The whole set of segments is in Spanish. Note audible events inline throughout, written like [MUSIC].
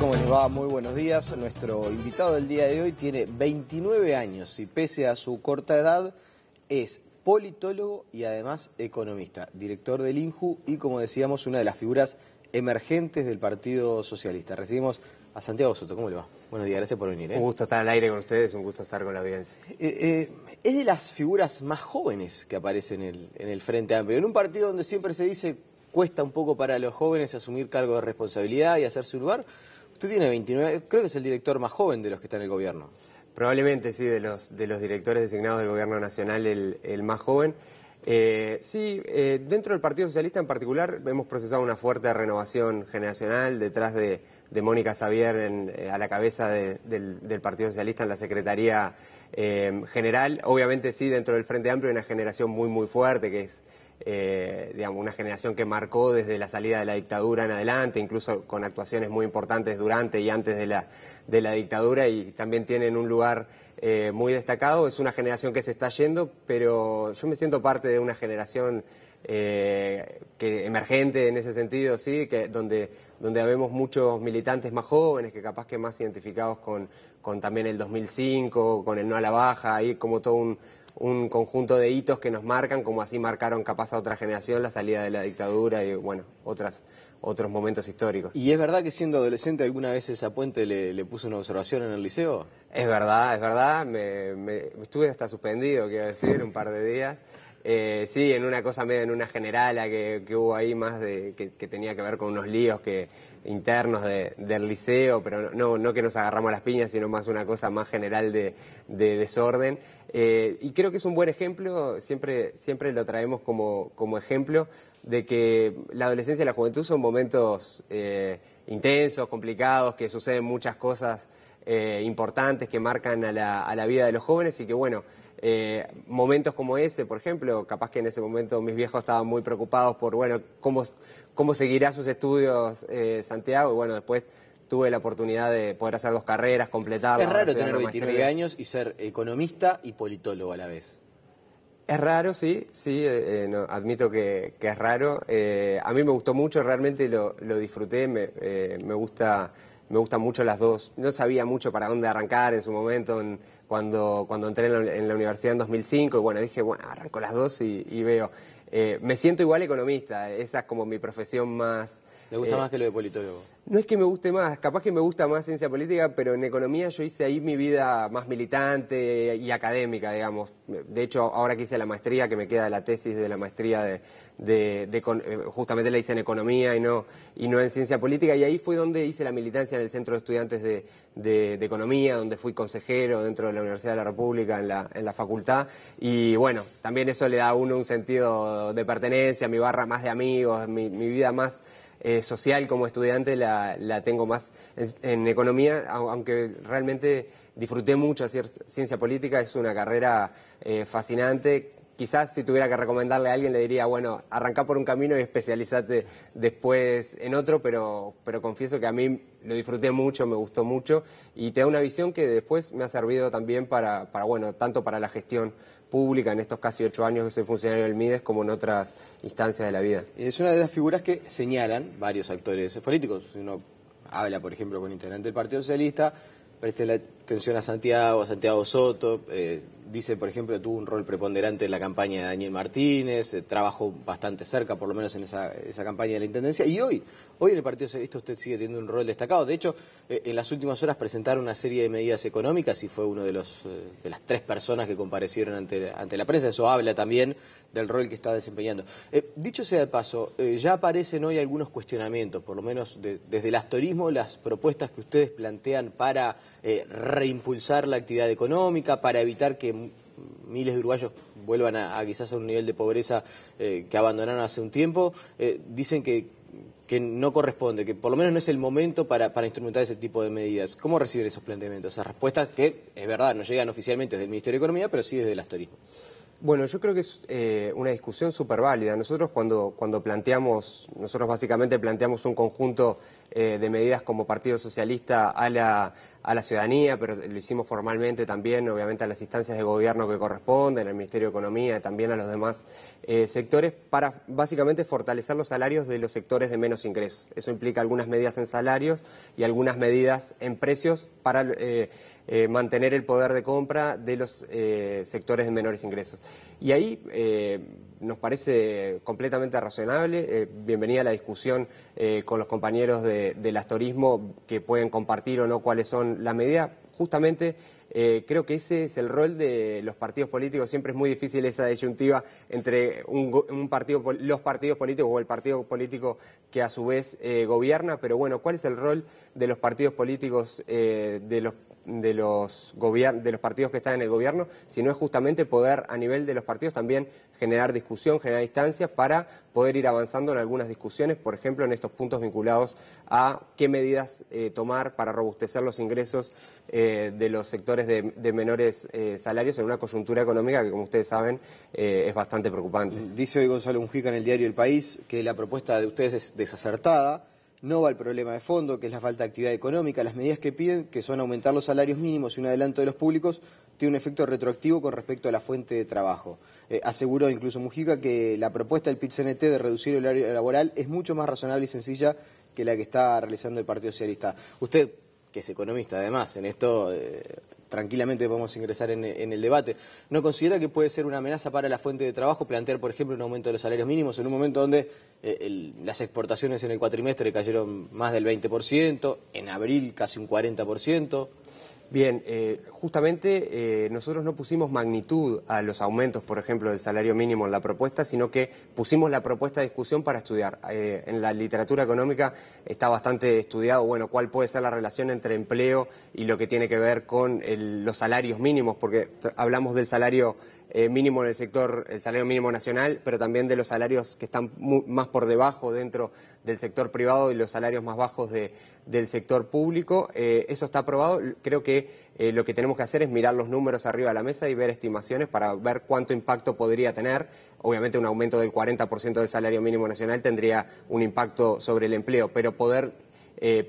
¿Cómo les va? Muy buenos días. Nuestro invitado del día de hoy tiene 29 años y pese a su corta edad es politólogo y además economista, director del INJU y como decíamos una de las figuras emergentes del Partido Socialista. Recibimos a Santiago Soto, ¿cómo le va? Buenos días, gracias por venir. ¿eh? Un gusto estar al aire con ustedes, un gusto estar con la audiencia. Eh, eh, es de las figuras más jóvenes que aparecen en el, Frente Amplio, en un partido donde siempre se dice cuesta un poco para los jóvenes asumir cargo de responsabilidad y hacerse su lugar. Usted tienes 29, creo que es el director más joven de los que está en el gobierno. Probablemente, sí, de los, de los directores designados del gobierno nacional, el, más joven. Eh, sí, eh, dentro del Partido Socialista en particular hemos procesado una fuerte renovación generacional detrás de, Mónica Xavier eh, a la cabeza del, del, Partido Socialista en la Secretaría General. Obviamente sí, dentro del Frente Amplio hay una generación muy, muy fuerte que es eh, digamos, una generación que marcó desde la salida de la dictadura en adelante, incluso con actuaciones muy importantes durante y antes de la, de la dictadura y también tienen un lugar eh, muy destacado. Es una generación que se está yendo, pero yo me siento parte de una generación eh, que emergente en ese sentido, sí, que donde donde habemos muchos militantes más jóvenes que capaz que más identificados con, con también el 2005, con el no a la baja, ahí como todo un un conjunto de hitos que nos marcan, como así marcaron capaz a otra generación la salida de la dictadura y bueno, otras, otros momentos históricos. ¿Y es verdad que siendo adolescente alguna vez esa puente le, puso una observación en el liceo? Es verdad, es verdad, me, estuve hasta suspendido, quiero decir, un par de días. Eh, sí, en una cosa medio, en una generala que, hubo ahí más de, que, tenía que ver con unos líos que, internos del liceo, pero no, no que nos agarramos las piñas, sino más una cosa más general de desorden. Eh, y creo que es un buen ejemplo, siempre, siempre lo traemos como, ejemplo, de que la adolescencia y la juventud son momentos eh, intensos, complicados, que suceden muchas cosas eh, importantes que marcan a la, a la, vida de los jóvenes y que bueno, momentos como ese, por ejemplo, capaz que en ese momento mis viejos estaban muy preocupados por, bueno, cómo, cómo seguirá sus estudios Santiago y bueno, después tuve la oportunidad de poder hacer dos carreras, completar... Es raro tener 29 años y ser economista y politólogo a la vez. Es raro, sí, sí, eh, eh, admito que, es raro. Eh, a mí me gustó mucho, realmente lo, lo disfruté, me, me gusta me gustan mucho las dos. No sabía mucho para dónde arrancar en su momento, cuando, cuando entré en la, universidad en 2005, y bueno, dije, bueno, arranco las dos y veo. Eh, me siento igual economista, esa es como mi profesión más... ¿Le gusta eh, más que lo de politólogo? No es que me guste más, capaz que me gusta más ciencia política, pero en economía yo hice ahí mi vida más militante y académica, digamos. De hecho, ahora que hice la maestría, que me queda la tesis de la maestría de, de, eh, justamente la hice en economía y no, y no en ciencia política, y ahí fue donde hice la militancia en el Centro de Estudiantes de, de, Economía, donde fui consejero dentro de la Universidad de la República, en la, en la, facultad, y bueno, también eso le da a uno un sentido de pertenencia, mi barra más de amigos, mi, mi vida más... Eh, social como estudiante la, tengo más en, economía, aunque realmente disfruté mucho hacer ciencia política, es una carrera eh, fascinante quizás si tuviera que recomendarle a alguien le diría, bueno, arranca por un camino y especialízate después en otro, pero, pero confieso que a mí lo disfruté mucho, me gustó mucho y te da una visión que después me ha servido también para, para bueno, tanto para la gestión pública en estos casi ocho años que soy funcionario del MIDES como en otras instancias de la vida. Es una de las figuras que señalan varios actores políticos. Uno habla, por ejemplo, con integrante del Partido Socialista, este la atención a Santiago, a Santiago Soto. Eh, dice, por ejemplo, tuvo un rol preponderante en la campaña de Daniel Martínez, eh, trabajó bastante cerca, por lo menos en esa, campaña de la Intendencia. Y hoy, hoy en el Partido Socialista usted sigue teniendo un rol destacado. De hecho, eh, en las últimas horas presentaron una serie de medidas económicas y fue uno de, los, de las tres personas que comparecieron ante, ante la prensa. Eso habla también del rol que está desempeñando. dicho sea de paso, ya aparecen hoy algunos cuestionamientos, por lo menos desde el astorismo, las propuestas que ustedes plantean para reimpulsar la actividad económica, para evitar que miles de uruguayos vuelvan a, quizás a un nivel de pobreza eh, que abandonaron hace un tiempo, eh, dicen que, no corresponde, que por lo menos no es el momento para, para instrumentar ese tipo de medidas. ¿Cómo reciben esos planteamientos, esas respuestas que, es verdad, no llegan oficialmente desde el Ministerio de Economía, pero sí desde el astorismo? Bueno, yo creo que es eh, una discusión súper válida. Nosotros cuando, cuando planteamos, nosotros básicamente planteamos un conjunto eh, de medidas como Partido Socialista a la, a la ciudadanía, pero lo hicimos formalmente también, obviamente, a las instancias de gobierno que corresponden, al Ministerio de Economía, también a los demás eh, sectores, para básicamente fortalecer los salarios de los sectores de menos ingresos. Eso implica algunas medidas en salarios y algunas medidas en precios para eh, mantener el poder de compra de los eh, sectores de menores ingresos. Y ahí eh, nos parece completamente razonable. bienvenida a la discusión con los compañeros de, del astorismo que pueden compartir o no cuáles son las medidas. Justamente creo que ese es el rol de los partidos políticos. Siempre es muy difícil esa disyuntiva entre un, partido, los partidos políticos o el partido político que a su vez gobierna. Pero bueno, ¿cuál es el rol de los partidos políticos de los de los, de los partidos que están en el gobierno, sino es justamente poder a nivel de los partidos también generar discusión, generar distancias para poder ir avanzando en algunas discusiones, por ejemplo, en estos puntos vinculados a qué medidas eh, tomar para robustecer los ingresos eh, de los sectores de, menores eh, salarios en una coyuntura económica que, como ustedes saben, es bastante preocupante. Dice hoy Gonzalo Mujica en el diario El País que la propuesta de ustedes es desacertada no va el problema de fondo, que es la falta de actividad económica. Las medidas que piden, que son aumentar los salarios mínimos y un adelanto de los públicos, tiene un efecto retroactivo con respecto a la fuente de trabajo. Eh, aseguró incluso Mujica que la propuesta del PIT-CNT de reducir el horario laboral es mucho más razonable y sencilla que la que está realizando el Partido Socialista. Usted, que es economista además, en esto eh, tranquilamente podemos ingresar en, el debate, ¿no considera que puede ser una amenaza para la fuente de trabajo plantear, por ejemplo, un aumento de los salarios mínimos en un momento donde eh, las exportaciones en el cuatrimestre cayeron más del 20%, en abril casi un 40%? Bien, eh, justamente eh, nosotros no pusimos magnitud a los aumentos, por ejemplo, del salario mínimo en la propuesta, sino que pusimos la propuesta de discusión para estudiar. Eh, en la literatura económica está bastante estudiado, bueno, cuál puede ser la relación entre empleo y lo que tiene que ver con los salarios mínimos, porque hablamos del salario eh, mínimo en sector, el salario mínimo nacional, pero también de los salarios que están más por debajo dentro del sector privado y los salarios más bajos de, del sector público. Eh, eso está aprobado. Creo que eh, lo que tenemos que hacer es mirar los números arriba de la mesa y ver estimaciones para ver cuánto impacto podría tener. Obviamente un aumento del 40% del salario mínimo nacional tendría un impacto sobre el empleo, pero poder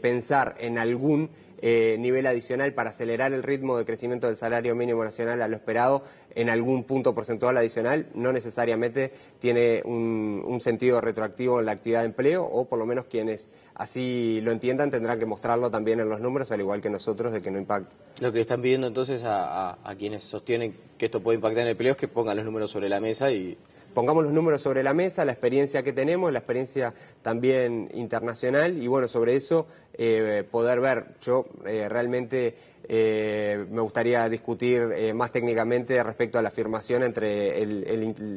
pensar en algún eh, nivel adicional para acelerar el ritmo de crecimiento del salario mínimo nacional a lo esperado en algún punto porcentual adicional, no necesariamente tiene un, sentido retroactivo en la actividad de empleo o por lo menos quienes así lo entiendan tendrán que mostrarlo también en los números, al igual que nosotros, de que no impacte. Lo que están pidiendo entonces a, a quienes sostienen que esto puede impactar en el empleo es que pongan los números sobre la mesa y pongamos los números sobre la mesa, la experiencia que tenemos, la experiencia también internacional y bueno, sobre eso eh, poder ver. Yo eh, realmente eh, me gustaría discutir más técnicamente respecto a la afirmación entre el,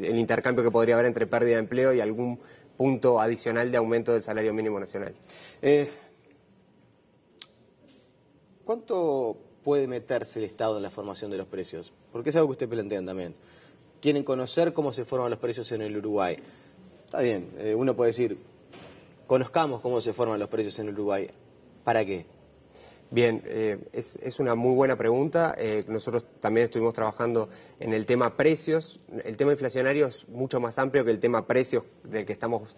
el intercambio que podría haber entre pérdida de empleo y algún punto adicional de aumento del salario mínimo nacional. ¿Cuánto puede meterse el Estado en la formación de los precios? Porque es algo que usted plantea también quieren conocer cómo se forman los precios en el Uruguay. Está bien, eh, uno puede decir, conozcamos cómo se forman los precios en el Uruguay. ¿Para qué? Bien, eh, es, una muy buena pregunta. Eh, nosotros también estuvimos trabajando en el tema precios. El tema inflacionario es mucho más amplio que el tema precios del que estamos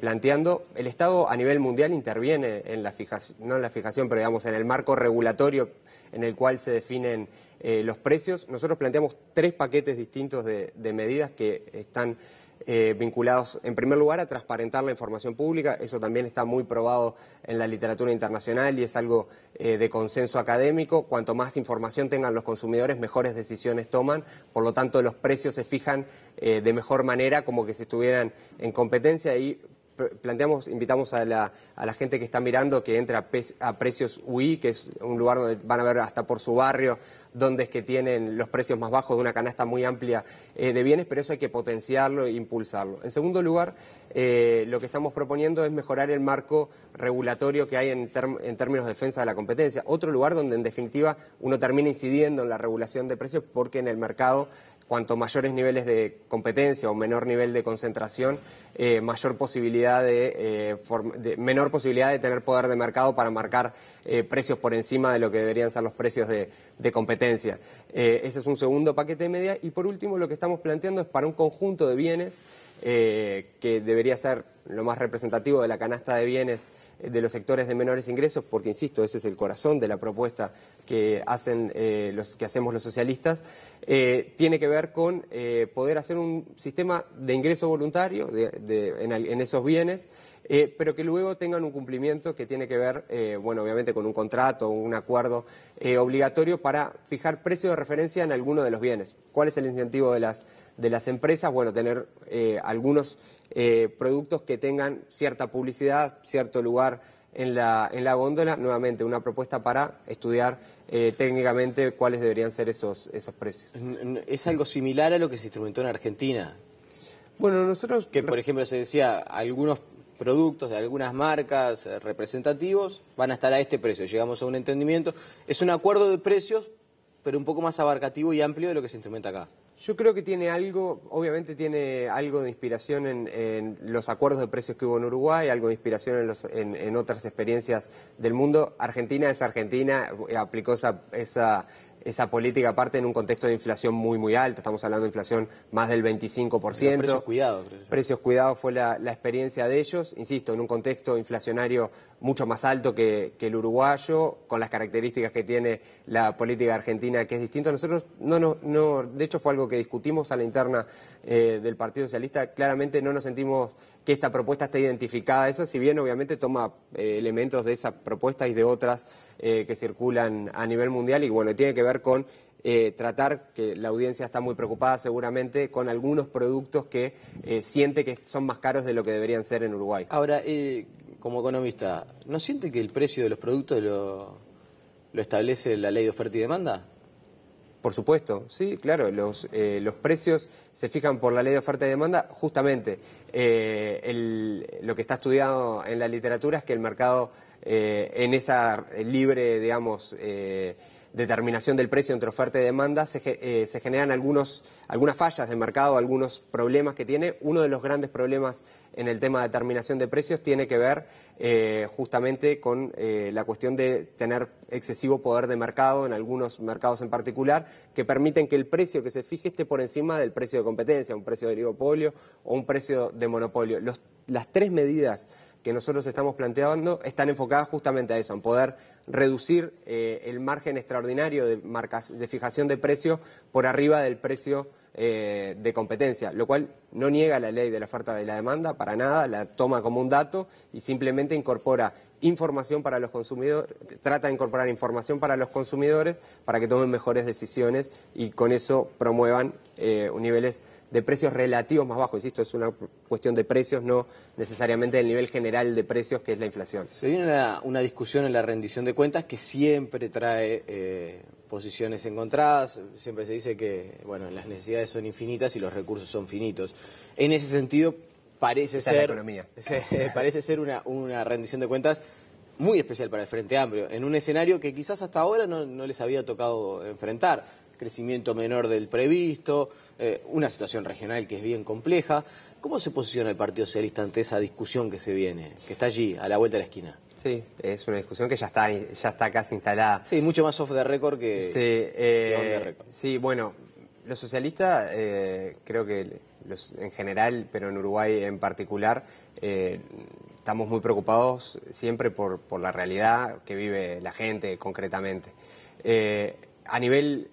planteando. El Estado a nivel mundial interviene en la fijación, no en la fijación, pero digamos en el marco regulatorio en el cual se definen eh, los precios. Nosotros planteamos tres paquetes distintos de, medidas que están eh, vinculados, en primer lugar, a transparentar la información pública. Eso también está muy probado en la literatura internacional y es algo eh, de consenso académico. Cuanto más información tengan los consumidores, mejores decisiones toman. Por lo tanto, los precios se fijan de mejor manera, como que si estuvieran en competencia. Y planteamos, invitamos a la, gente que está mirando que entre a, Precios UI, que es un lugar donde van a ver hasta por su barrio donde es que tienen los precios más bajos de una canasta muy amplia eh, de bienes, pero eso hay que potenciarlo e impulsarlo. En segundo lugar, eh, lo que estamos proponiendo es mejorar el marco regulatorio que hay en, en términos de defensa de la competencia. Otro lugar donde, en definitiva, uno termina incidiendo en la regulación de precios porque en el mercado cuanto mayores niveles de competencia o menor nivel de concentración, eh, mayor posibilidad eh, de, menor posibilidad de tener poder de mercado para marcar eh, precios por encima de lo que deberían ser los precios de, de competencia. ese es un segundo paquete de media. Y por último, lo que estamos planteando es para un conjunto de bienes eh, que debería ser lo más representativo de la canasta de bienes eh, de los sectores de menores ingresos, porque insisto, ese es el corazón de la propuesta que hacen eh, los que hacemos los socialistas, tiene que ver con poder hacer un sistema de ingreso voluntario en, esos bienes, pero que luego tengan un cumplimiento que tiene que ver, bueno, obviamente con un contrato, un acuerdo obligatorio para fijar precio de referencia en alguno de los bienes. ¿Cuál es el incentivo de las de las empresas, bueno, tener eh, algunos eh, productos que tengan cierta publicidad, cierto lugar en la, en la góndola, nuevamente una propuesta para estudiar eh, técnicamente cuáles deberían ser esos, esos precios. Es algo similar a lo que se instrumentó en Argentina. Bueno, nosotros... Que, por ejemplo, se decía, algunos productos de algunas marcas representativos van a estar a este precio. Llegamos a un entendimiento. Es un acuerdo de precios, pero un poco más abarcativo y amplio de lo que se instrumenta acá. Yo creo que tiene algo, obviamente tiene algo de inspiración en, los acuerdos de precios que hubo en Uruguay, algo de inspiración en, otras experiencias del mundo. Argentina es Argentina, eh, aplicó esa, esa política aparte en un contexto de inflación muy, muy alta. Estamos hablando de inflación más del 25%. Precios cuidados, Precios cuidados fue la, experiencia de ellos, insisto, en un contexto inflacionario mucho más alto que, el uruguayo, con las características que tiene la política argentina, que es distinta. Nosotros, no, no, no, de hecho fue algo que discutimos a la interna eh, del Partido Socialista. Claramente no nos sentimos que esta propuesta esté identificada. Eso, si bien obviamente toma eh, elementos de esa propuesta y de otras eh, que circulan a nivel mundial y bueno, tiene que ver con eh, tratar, que la audiencia está muy preocupada seguramente, con algunos productos que eh, siente que son más caros de lo que deberían ser en Uruguay. Ahora, como economista, ¿no siente que el precio de los productos lo establece la ley de oferta y demanda? Por supuesto, sí, claro, los, eh, los precios se fijan por la ley de oferta y demanda. Justamente, eh, el, lo que está estudiado en la literatura es que el mercado eh, en esa libre, digamos, determinación del precio entre oferta y demanda, se, eh, se generan algunos, algunas fallas de mercado, algunos problemas que tiene. Uno de los grandes problemas en el tema de determinación de precios tiene que ver eh, justamente con eh, la cuestión de tener excesivo poder de mercado en algunos mercados en particular, que permiten que el precio que se fije esté por encima del precio de competencia, un precio de oligopolio o un precio de monopolio. las tres medidas que nosotros estamos planteando están enfocadas justamente a eso, en poder reducir eh, el margen extraordinario de, de fijación de precio por arriba del precio eh, de competencia, lo cual no niega la ley de la oferta y la demanda para nada, la toma como un dato y simplemente incorpora información para los consumidores, trata de incorporar información para los consumidores para que tomen mejores decisiones y con eso promuevan eh, niveles de precios relativos más bajos. Insisto, es una cuestión de precios, no necesariamente del nivel general de precios que es la inflación. Se viene una, discusión en la rendición de cuentas que siempre trae eh, posiciones encontradas. Siempre se dice que bueno, las necesidades son infinitas y los recursos son finitos. En ese sentido, parece ser, [LAUGHS] parece ser una, una rendición de cuentas muy especial para el Frente Amplio, en un escenario que quizás hasta ahora no les había tocado enfrentar crecimiento menor del previsto, eh, una situación regional que es bien compleja. ¿Cómo se posiciona el Partido Socialista ante esa discusión que se viene, que está allí, a la vuelta de la esquina? Sí, es una discusión que ya está, ya está casi instalada. Sí, mucho más off the record que, sí, eh, record. Sí, bueno, los socialistas, eh, creo que los, en general, pero en Uruguay en particular, estamos muy preocupados siempre por, la realidad que vive la gente concretamente a nivel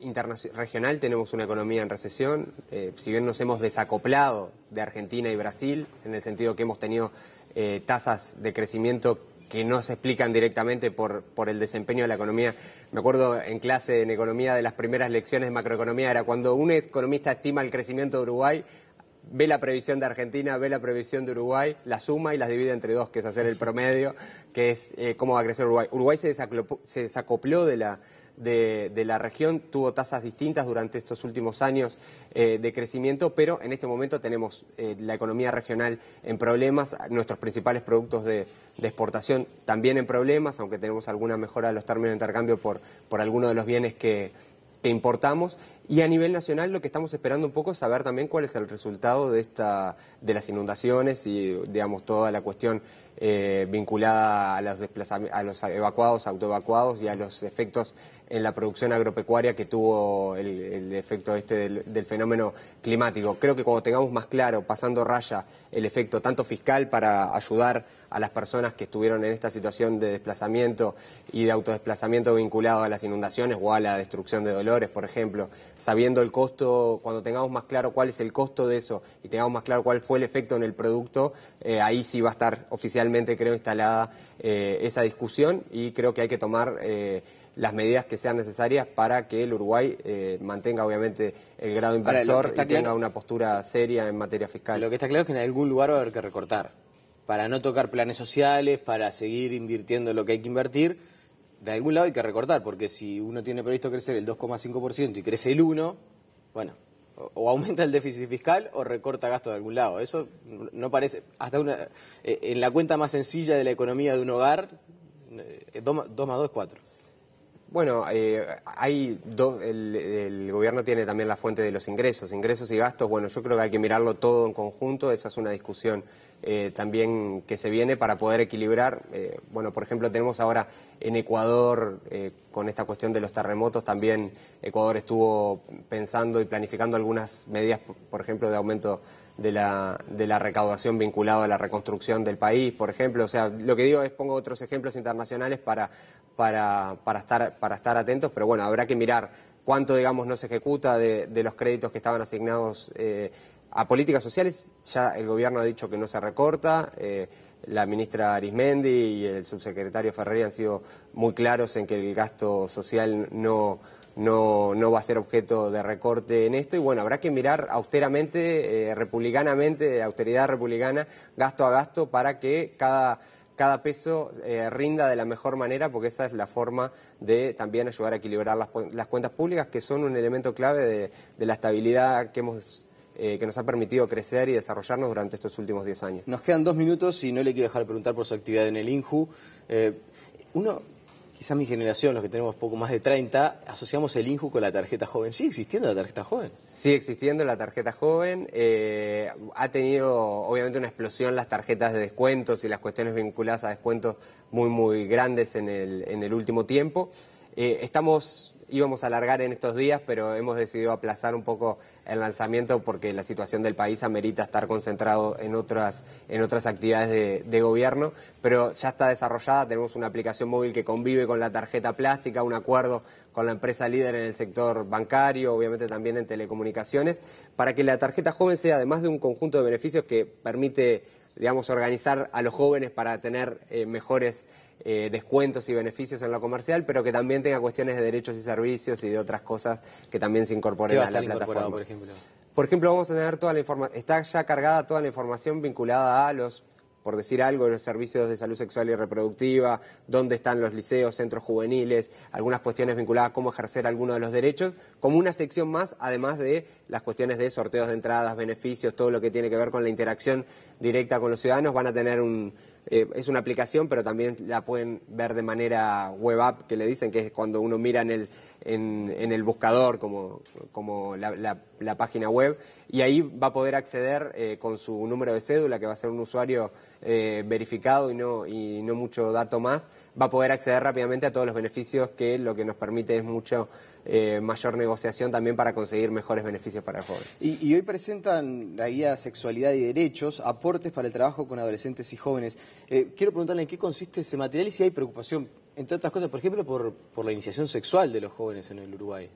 regional tenemos una economía en recesión, eh, si bien nos hemos desacoplado de Argentina y Brasil, en el sentido que hemos tenido eh, tasas de crecimiento que no se explican directamente por, el desempeño de la economía. Me acuerdo en clase en economía de las primeras lecciones de macroeconomía era cuando un economista estima el crecimiento de Uruguay, ve la previsión de Argentina, ve la previsión de Uruguay, la suma y las divide entre dos, que es hacer el promedio, que es eh, cómo va a crecer Uruguay. Uruguay se, se desacopló de la de, la región tuvo tasas distintas durante estos últimos años eh, de crecimiento, pero en este momento tenemos eh, la economía regional en problemas, nuestros principales productos de, exportación también en problemas, aunque tenemos alguna mejora de los términos de intercambio por, por algunos de los bienes que que importamos. Y a nivel nacional lo que estamos esperando un poco es saber también cuál es el resultado de, esta, de las inundaciones y digamos toda la cuestión eh, vinculada a los, a los evacuados, autoevacuados y a los efectos en la producción agropecuaria que tuvo el, efecto este del, fenómeno climático. Creo que cuando tengamos más claro, pasando raya, el efecto tanto fiscal para ayudar a las personas que estuvieron en esta situación de desplazamiento y de autodesplazamiento vinculado a las inundaciones o a la destrucción de dolores, por ejemplo, sabiendo el costo, cuando tengamos más claro cuál es el costo de eso y tengamos más claro cuál fue el efecto en el producto, eh, ahí sí va a estar oficialmente, creo, instalada eh, esa discusión y creo que hay que tomar... Eh, las medidas que sean necesarias para que el Uruguay mantenga obviamente el grado inversor y tenga una postura seria en materia fiscal. Lo que está claro es que en algún lugar va a haber que recortar para no tocar planes sociales, para seguir invirtiendo lo que hay que invertir, de algún lado hay que recortar, porque si uno tiene previsto crecer el 2,5% y crece el 1%, bueno, o aumenta el déficit fiscal o recorta gasto de algún lado. Eso no parece, hasta una, eh, en la cuenta más sencilla de la economía de un hogar, 2 eh, más 2 es 4. Bueno, eh, hay dos, el, gobierno tiene también la fuente de los ingresos, ingresos y gastos. Bueno, yo creo que hay que mirarlo todo en conjunto. Esa es una discusión eh, también que se viene para poder equilibrar. Eh, bueno, por ejemplo, tenemos ahora en Ecuador con esta cuestión de los terremotos también Ecuador estuvo pensando y planificando algunas medidas, por ejemplo, de aumento de la, de la recaudación vinculada a la reconstrucción del país, por ejemplo. O sea, lo que digo es pongo otros ejemplos internacionales para, para, estar, para estar atentos, pero bueno, habrá que mirar cuánto, digamos, no se ejecuta de, los créditos que estaban asignados eh, a políticas sociales. Ya el gobierno ha dicho que no se recorta. Eh, la ministra Arismendi y el subsecretario Ferreri han sido muy claros en que el gasto social no, no, va a ser objeto de recorte en esto. Y bueno, habrá que mirar austeramente, eh, republicanamente, austeridad republicana, gasto a gasto, para que cada peso eh, rinda de la mejor manera, porque esa es la forma de también ayudar a equilibrar las, cuentas públicas, que son un elemento clave de, la estabilidad que hemos eh, nos ha permitido crecer y desarrollarnos durante estos últimos 10 años. Nos quedan dos minutos y no le quiero dejar de preguntar por su actividad en el INJU. uno quizás mi generación, los que tenemos poco más de 30, asociamos el INJU con la tarjeta joven. ¿Sigue existiendo la tarjeta joven? Sigue existiendo la tarjeta joven. Eh, ha tenido, obviamente, una explosión las tarjetas de descuentos y las cuestiones vinculadas a descuentos muy, muy grandes en el, en el último tiempo. Eh, estamos, íbamos a alargar en estos días, pero hemos decidido aplazar un poco el lanzamiento porque la situación del país amerita estar concentrado en otras, en otras actividades de, gobierno, pero ya está desarrollada, tenemos una aplicación móvil que convive con la tarjeta plástica, un acuerdo con la empresa líder en el sector bancario, obviamente también en telecomunicaciones, para que la tarjeta joven sea, además de un conjunto de beneficios que permite digamos, organizar a los jóvenes para tener eh, mejores eh, descuentos y beneficios en lo comercial, pero que también tenga cuestiones de derechos y servicios y de otras cosas que también se incorporen a, la plataforma. Por ejemplo? por ejemplo, vamos a tener toda la información, está ya cargada toda la información vinculada a los por decir algo, los servicios de salud sexual y reproductiva, dónde están los liceos, centros juveniles, algunas cuestiones vinculadas a cómo ejercer alguno de los derechos, como una sección más, además de las cuestiones de sorteos de entradas, beneficios, todo lo que tiene que ver con la interacción directa con los ciudadanos, van a tener un, eh, es una aplicación, pero también la pueden ver de manera web app, que le dicen que es cuando uno mira en el, en, el buscador, como, la, página web, y ahí va a poder acceder eh, con su número de cédula, que va a ser un usuario eh, verificado y no, y no mucho dato más, va a poder acceder rápidamente a todos los beneficios que lo que nos permite es mucho eh, mayor negociación también para conseguir mejores beneficios para jóvenes Y, hoy presentan la guía Sexualidad y Derechos, aportes para el trabajo con adolescentes y jóvenes. quiero preguntarle en qué consiste ese material y si hay preocupación entre otras cosas, por ejemplo, por, la iniciación sexual de los jóvenes en el Uruguay.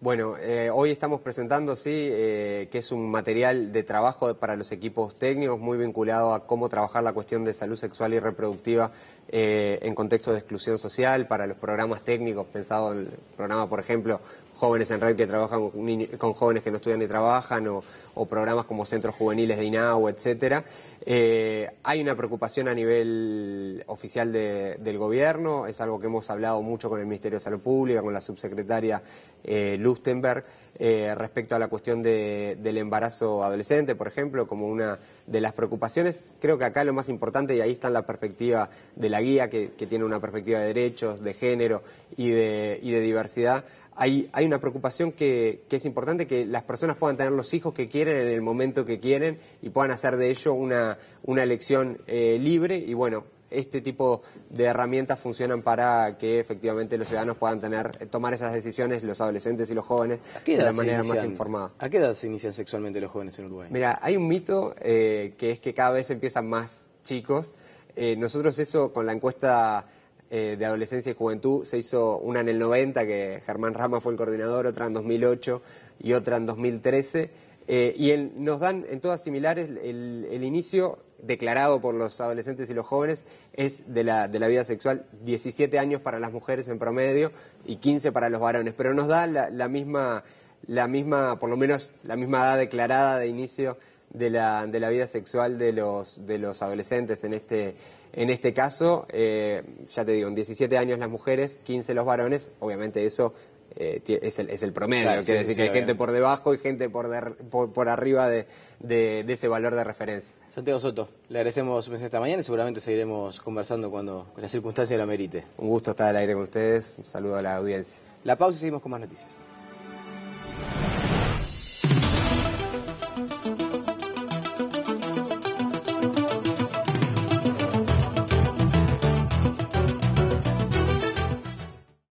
Bueno, eh, hoy estamos presentando, sí, eh, que es un material de trabajo para los equipos técnicos muy vinculado a cómo trabajar la cuestión de salud sexual y reproductiva eh, en contexto de exclusión social, para los programas técnicos, pensado en el programa, por ejemplo, Jóvenes en Red que trabajan con, jóvenes que no estudian ni trabajan, o, programas como centros juveniles de INAU, etcétera. Eh, hay una preocupación a nivel oficial del gobierno, es algo que hemos hablado mucho con el Ministerio de Salud Pública, con la subsecretaria eh, Lustenberg, eh, respecto a la cuestión del embarazo adolescente, por ejemplo, como una de las preocupaciones. Creo que acá lo más importante, y ahí está en la perspectiva de la guía, que, tiene una perspectiva de derechos, de género y de diversidad, hay, una preocupación que, es importante que las personas puedan tener los hijos que quieren en el momento que quieren y puedan hacer de ello una, una elección eh, libre y bueno, este tipo de herramientas funcionan para que efectivamente los ciudadanos puedan tener, eh, tomar esas decisiones, los adolescentes y los jóvenes, de la manera más informada. ¿A qué edad se inician sexualmente los jóvenes en Uruguay? Mira, hay un mito eh, que es que cada vez empiezan más chicos. nosotros eso con la encuesta eh, de Adolescencia y Juventud. Se hizo una en el 90, que Germán Rama fue el coordinador, otra en 2008 y otra en 2013. Eh, y nos dan en todas similares el, el, inicio declarado por los adolescentes y los jóvenes es de la, de la, vida sexual 17 años para las mujeres en promedio y 15 para los varones, pero nos da la, la misma la misma, por lo menos la misma edad declarada de inicio de la, vida sexual de los, de los adolescentes en este, en este caso. Eh, ya te digo, en 17 años las mujeres, 15 los varones, obviamente eso eh, es, el, promedio, quiere decir que hay gente por debajo y gente por, por, arriba de, ese valor de referencia. Santiago Soto, le agradecemos pues, esta mañana y seguramente seguiremos conversando cuando la circunstancia lo merite. Un gusto estar al aire con ustedes, un saludo a la audiencia. La pausa y seguimos con más noticias.